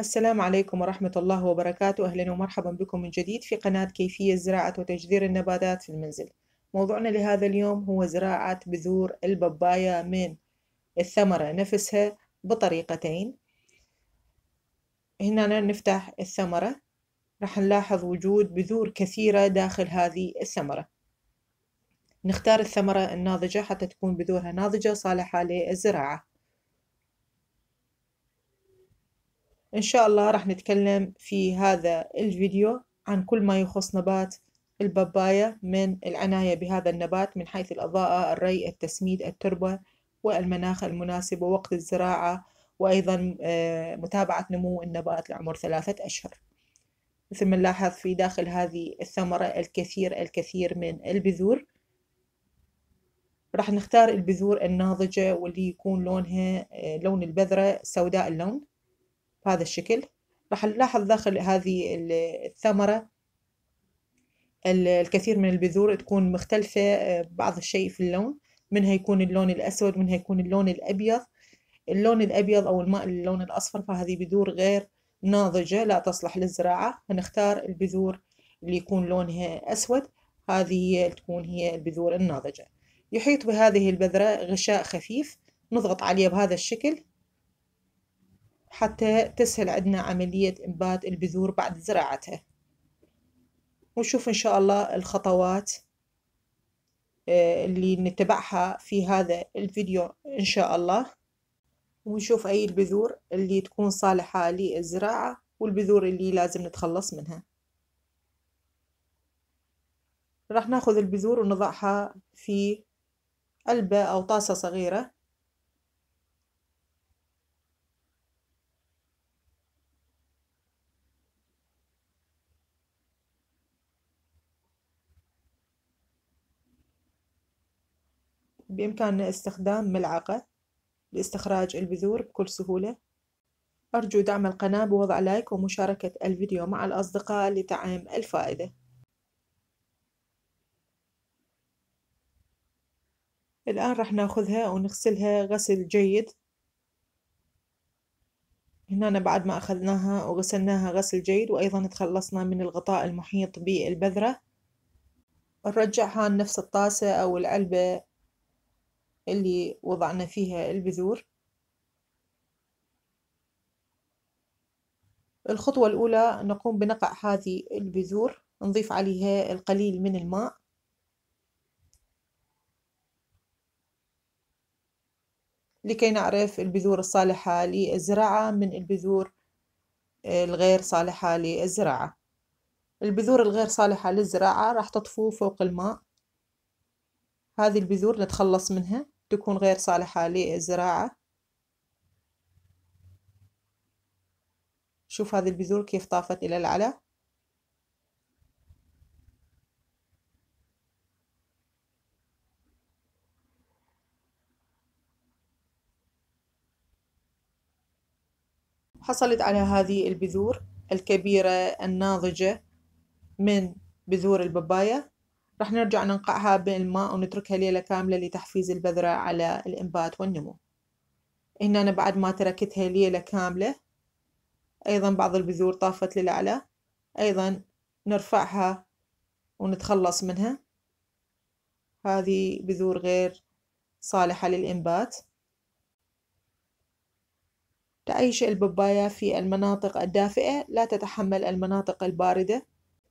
السلام عليكم ورحمة الله وبركاته أهلا ومرحبا بكم من جديد في قناة كيفية زراعة وتجذير النباتات في المنزل موضوعنا لهذا اليوم هو زراعة بذور البابايا من الثمرة نفسها بطريقتين هنا نفتح الثمرة راح نلاحظ وجود بذور كثيرة داخل هذه الثمرة نختار الثمرة الناضجة حتى تكون بذورها ناضجة صالحة للزراعة إن شاء الله راح نتكلم في هذا الفيديو عن كل ما يخص نبات البابايا من العناية بهذا النبات من حيث الأضاءة الري التسميد التربة والمناخ المناسب ووقت الزراعة وأيضا آه، متابعة نمو النبات لعمر ثلاثة أشهر مثل ما نلاحظ في داخل هذه الثمرة الكثير الكثير من البذور راح نختار البذور الناضجة واللي يكون لونها آه، لون البذرة سوداء اللون بهذا الشكل راح نلاحظ داخل هذه الثمرة الكثير من البذور تكون مختلفة آه، بعض الشيء في اللون منها يكون اللون الأسود منها يكون اللون الأبيض اللون الأبيض أو الماء اللون الأصفر فهذه بذور غير ناضجة لا تصلح للزراعة فنختار البذور اللي يكون لونها أسود هذه تكون هي البذور الناضجة يحيط بهذه البذرة غشاء خفيف نضغط عليه بهذا الشكل حتى تسهل عندنا عملية إنبات البذور بعد زراعتها ونشوف إن شاء الله الخطوات آه، اللي نتبعها في هذا الفيديو إن شاء الله ونشوف أي البذور اللي تكون صالحة للزراعة والبذور اللي لازم نتخلص منها راح ناخذ البذور ونضعها في علبة أو طاسة صغيرة بإمكاننا استخدام ملعقة لاستخراج البذور بكل سهولة أرجو دعم القناة بوضع لايك ومشاركة الفيديو مع الأصدقاء لتعم الفائدة الآن راح ناخذها ونغسلها غسل جيد هنا بعد ما أخذناها وغسلناها غسل جيد وأيضا تخلصنا من الغطاء المحيط بالبذرة نرجعها لنفس الطاسة أو العلبة اللي وضعنا فيها البذور الخطوة الأولى نقوم بنقع هذه البذور نضيف عليها القليل من الماء لكي نعرف البذور الصالحة للزراعة من البذور الغير صالحة للزراعة البذور الغير صالحة للزراعة راح تطفو فوق الماء هذه البذور نتخلص منها تكون غير صالحة للزراعة شوف هذه البذور كيف طافت إلى العلا حصلت على هذه البذور الكبيرة الناضجة من بذور البابايا رح نرجع ننقعها بالماء ونتركها ليلة كاملة لتحفيز البذرة على الإنبات والنمو هنا أنا بعد ما تركتها ليلة كاملة أيضا بعض البذور طافت للأعلى أيضا نرفعها ونتخلص منها هذه بذور غير صالحة للإنبات تعيش الببايا في المناطق الدافئة لا تتحمل المناطق الباردة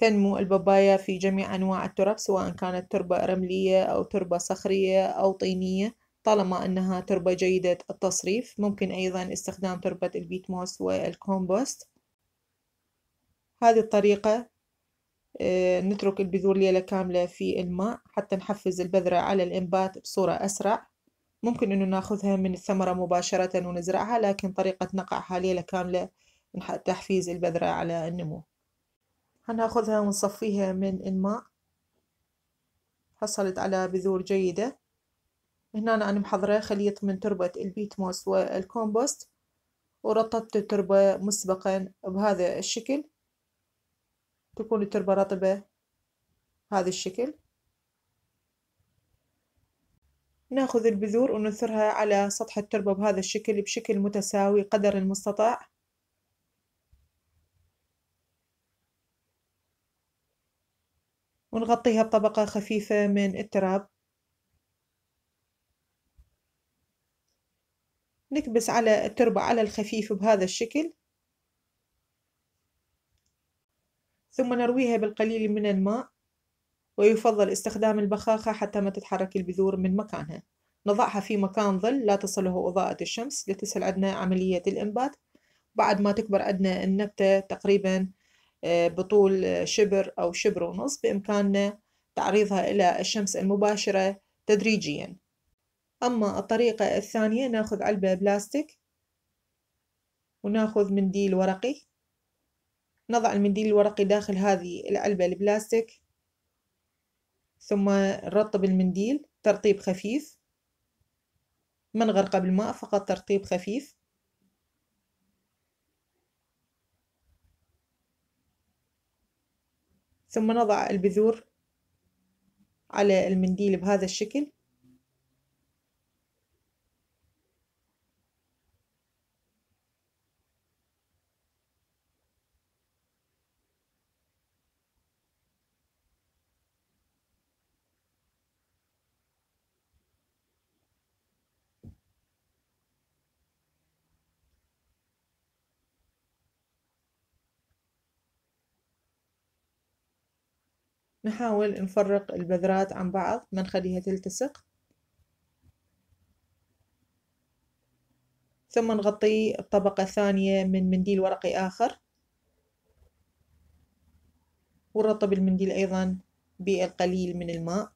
تنمو البابايا في جميع أنواع التراب سواء كانت تربة رملية أو تربة صخرية أو طينية طالما أنها تربة جيدة التصريف ممكن أيضا استخدام تربة البيت موس والكومبوست هذه الطريقة آه، نترك البذور ليلة كاملة في الماء حتى نحفز البذرة على الإنبات بصورة أسرع ممكن أنه ناخذها من الثمرة مباشرة ونزرعها لكن طريقة نقعها ليلة كاملة تحفيز البذرة على النمو هناخذها ونصفيها من الماء حصلت على بذور جيدة هنا أنا محضرة خليط من تربة البيت موس والكومبوست ورطبت التربة مسبقا بهذا الشكل تكون التربة رطبة هذا الشكل ناخذ البذور ونثرها على سطح التربة بهذا الشكل بشكل متساوي قدر المستطاع ونغطيها بطبقة خفيفة من التراب نكبس على التربة على الخفيف بهذا الشكل ثم نرويها بالقليل من الماء ويفضل استخدام البخاخة حتى ما تتحرك البذور من مكانها نضعها في مكان ظل لا تصله إضاءة الشمس لتسهل عندنا عملية الإنبات بعد ما تكبر عندنا النبتة تقريبا بطول شبر أو شبر ونص بإمكاننا تعريضها إلى الشمس المباشرة تدريجيا أما الطريقة الثانية ناخذ علبة بلاستيك وناخذ منديل ورقي نضع المنديل الورقي داخل هذه العلبة البلاستيك ثم نرطب المنديل ترطيب خفيف من غرق بالماء فقط ترطيب خفيف ثم نضع البذور على المنديل بهذا الشكل نحاول نفرق البذرات عن بعض ما نخليها تلتصق ثم نغطي الطبقة الثانية من منديل ورقي آخر ونرطب المنديل أيضا بالقليل من الماء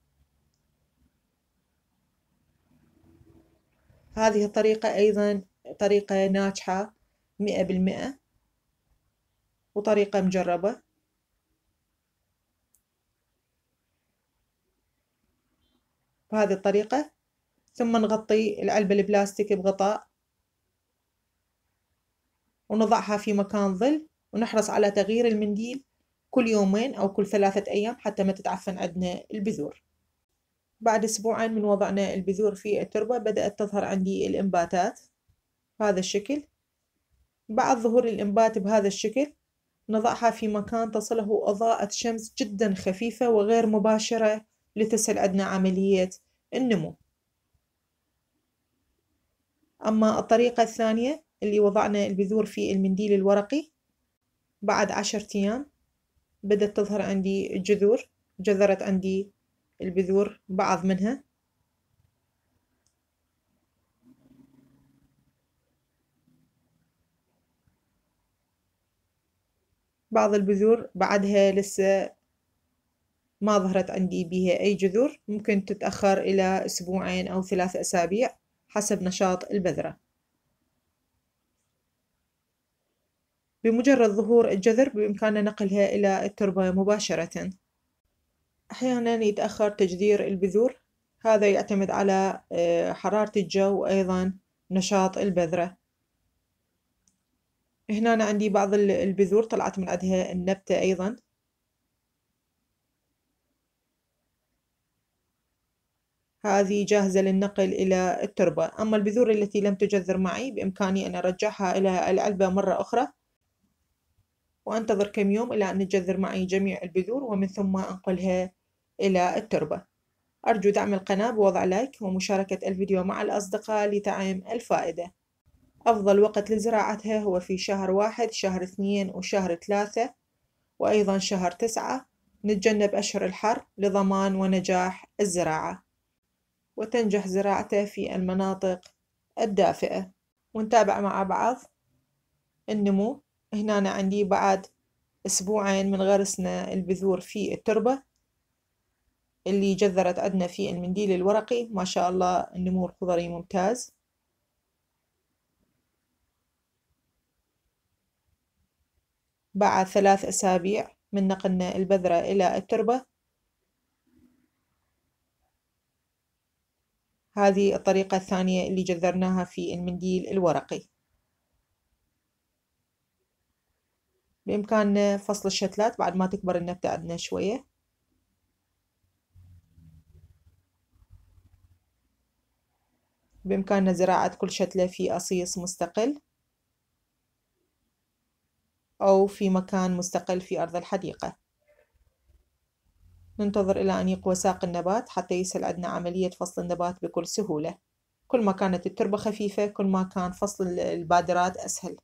هذه الطريقة أيضا طريقة ناجحة مئة بالمئة وطريقة مجربة بهذه الطريقة ثم نغطي العلبة البلاستيك بغطاء ونضعها في مكان ظل ونحرص على تغيير المنديل كل يومين أو كل ثلاثة أيام حتى ما تتعفن عندنا البذور بعد أسبوعين من وضعنا البذور في التربة بدأت تظهر عندي الإنباتات بهذا الشكل بعد ظهور الإنبات بهذا الشكل نضعها في مكان تصله إضاءة شمس جدا خفيفة وغير مباشرة لتسهل عندنا عملية النمو أما الطريقة الثانية اللي وضعنا البذور في المنديل الورقي بعد عشرة أيام بدأت تظهر عندي الجذور جذرت عندي البذور بعض منها بعض البذور بعدها لسه ما ظهرت عندي بها أي جذور ممكن تتأخر إلى أسبوعين أو ثلاث أسابيع حسب نشاط البذرة بمجرد ظهور الجذر بإمكاننا نقلها إلى التربة مباشرة أحيانا يتأخر تجذير البذور هذا يعتمد على آه، حرارة الجو وأيضا نشاط البذرة هنا أنا عندي بعض البذور طلعت من عندها النبتة أيضا هذه جاهزة للنقل إلى التربة أما البذور التي لم تجذر معي بإمكاني أن أرجعها إلى العلبة مرة أخرى وأنتظر كم يوم إلى أن تجذر معي جميع البذور ومن ثم أنقلها إلى التربة أرجو دعم القناة بوضع لايك ومشاركة الفيديو مع الأصدقاء لتعم الفائدة أفضل وقت لزراعتها هو في شهر واحد شهر اثنين وشهر ثلاثة وأيضا شهر تسعة نتجنب أشهر الحر لضمان ونجاح الزراعة وتنجح زراعته في المناطق الدافئة ونتابع مع بعض النمو هنا أنا عندي بعد أسبوعين من غرسنا البذور في التربة اللي جذرت عندنا في المنديل الورقي ما شاء الله النمو الخضري ممتاز بعد ثلاث أسابيع من نقلنا البذرة إلى التربة هذه الطريقة الثانية اللي جذرناها في المنديل الورقي بإمكاننا فصل الشتلات بعد ما تكبر النبتة عندنا شوية بإمكاننا زراعة كل شتلة في أصيص مستقل أو في مكان مستقل في أرض الحديقة ننتظر إلى أن يقوى ساق النبات حتى يسهل عندنا عملية فصل النبات بكل سهولة كل ما كانت التربة خفيفة كل ما كان فصل البادرات أسهل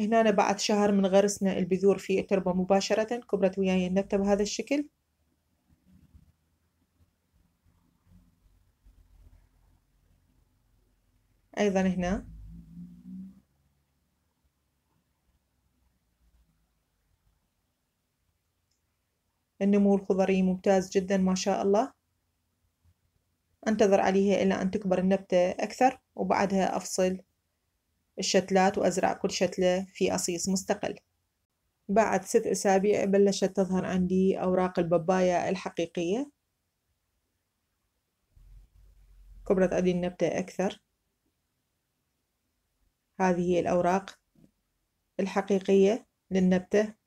هنا بعد شهر من غرسنا البذور في التربة مباشرة كبرت وياي النبتة بهذا الشكل أيضا هنا النمو الخضري ممتاز جدا ما شاء الله أنتظر عليها إلى أن تكبر النبتة أكثر وبعدها أفصل الشتلات وأزرع كل شتلة في أصيص مستقل بعد ست أسابيع بلشت تظهر عندي أوراق البابايا الحقيقية كبرت عندي النبتة أكثر هذه هي الأوراق الحقيقية للنبتة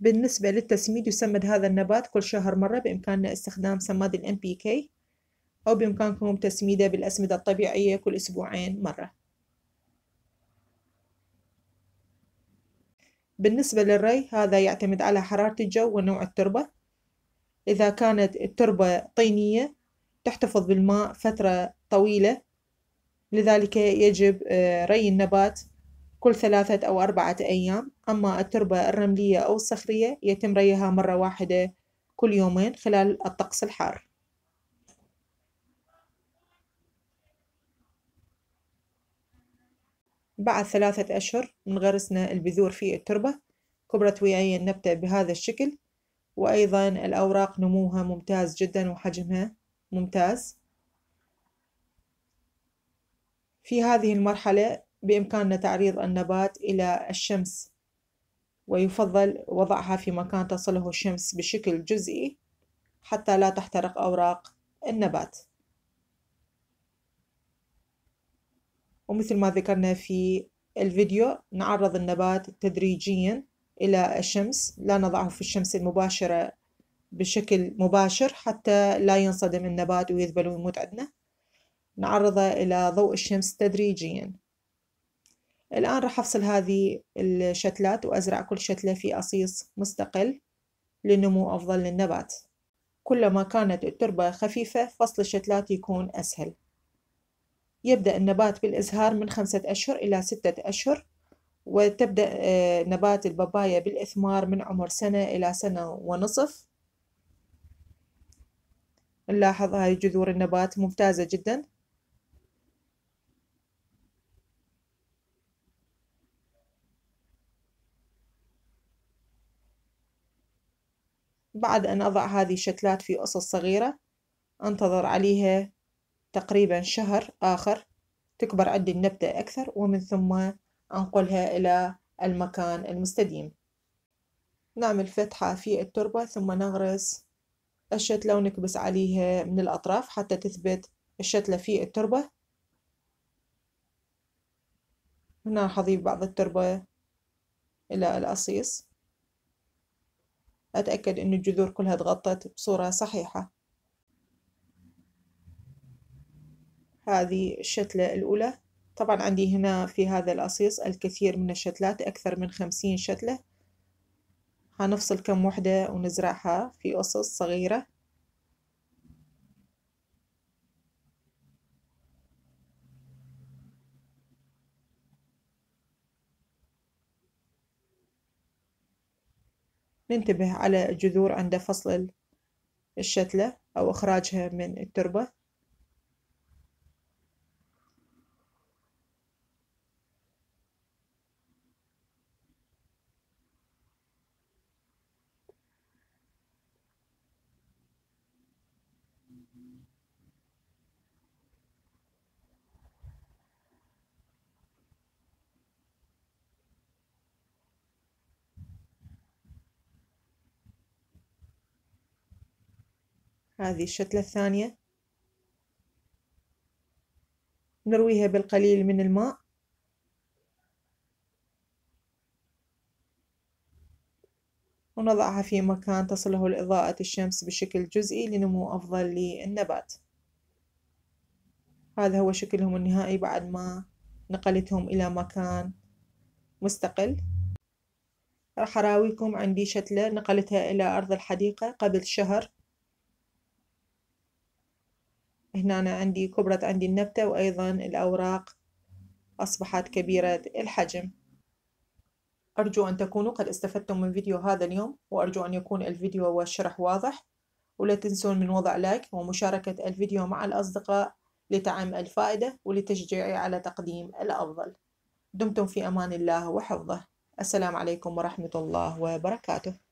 بالنسبة للتسميد يسمد هذا النبات كل شهر مرة بإمكاننا استخدام سماد الـ NPK أو بإمكانكم تسميده بالأسمدة الطبيعية كل أسبوعين مرة بالنسبة للري هذا يعتمد على حرارة الجو ونوع التربة إذا كانت التربة طينية تحتفظ بالماء فترة طويلة لذلك يجب آه، ري النبات كل ثلاثة أو أربعة أيام أما التربة الرملية أو الصخرية يتم ريها مرة واحدة كل يومين خلال الطقس الحار بعد ثلاثة أشهر من غرسنا البذور في التربة كبرت وياي النبتة بهذا الشكل وأيضا الأوراق نموها ممتاز جدا وحجمها ممتاز في هذه المرحلة بإمكاننا تعريض النبات إلى الشمس ويفضل وضعها في مكان تصله الشمس بشكل جزئي حتى لا تحترق أوراق النبات ومثل ما ذكرنا في الفيديو نعرض النبات تدريجيا إلى الشمس لا نضعه في الشمس المباشرة بشكل مباشر حتى لا ينصدم النبات ويذبل ويموت عندنا نعرضه إلى ضوء الشمس تدريجيا الآن راح أفصل هذه الشتلات وأزرع كل شتلة في أصيص مستقل لنمو أفضل للنبات كلما كانت التربة خفيفة فصل الشتلات يكون أسهل يبدأ النبات بالإزهار من خمسة أشهر إلى ستة أشهر وتبدأ آه، نبات البابايا بالإثمار من عمر سنة إلى سنة ونصف نلاحظ هاي جذور النبات ممتازة جداً بعد أن أضع هذه الشتلات في قصص صغيرة أنتظر عليها تقريبا شهر آخر تكبر عندي النبتة أكثر ومن ثم أنقلها إلى المكان المستديم نعمل فتحة في التربة ثم نغرس الشتلة ونكبس عليها من الأطراف حتى تثبت الشتلة في التربة هنا حضيف بعض التربة إلى الأصيص أتأكد أن الجذور كلها تغطت بصورة صحيحة هذه الشتلة الأولى طبعا عندي هنا في هذا الأصيص الكثير من الشتلات أكثر من خمسين شتلة هنفصل كم وحدة ونزرعها في أصص صغيرة ننتبه على الجذور عند فصل الشتلة أو إخراجها من التربة هذه الشتلة الثانية نرويها بالقليل من الماء ونضعها في مكان تصله الإضاءة الشمس بشكل جزئي لنمو أفضل للنبات هذا هو شكلهم النهائي بعد ما نقلتهم إلى مكان مستقل راح أراويكم عندي شتلة نقلتها إلى أرض الحديقة قبل شهر هنا أنا عندي كبرت عندي النبتة وأيضا الأوراق أصبحت كبيرة الحجم أرجو أن تكونوا قد استفدتم من فيديو هذا اليوم وأرجو أن يكون الفيديو والشرح واضح ولا تنسون من وضع لايك ومشاركة الفيديو مع الأصدقاء لتعم الفائدة ولتشجيعي على تقديم الأفضل دمتم في أمان الله وحفظه السلام عليكم ورحمة الله وبركاته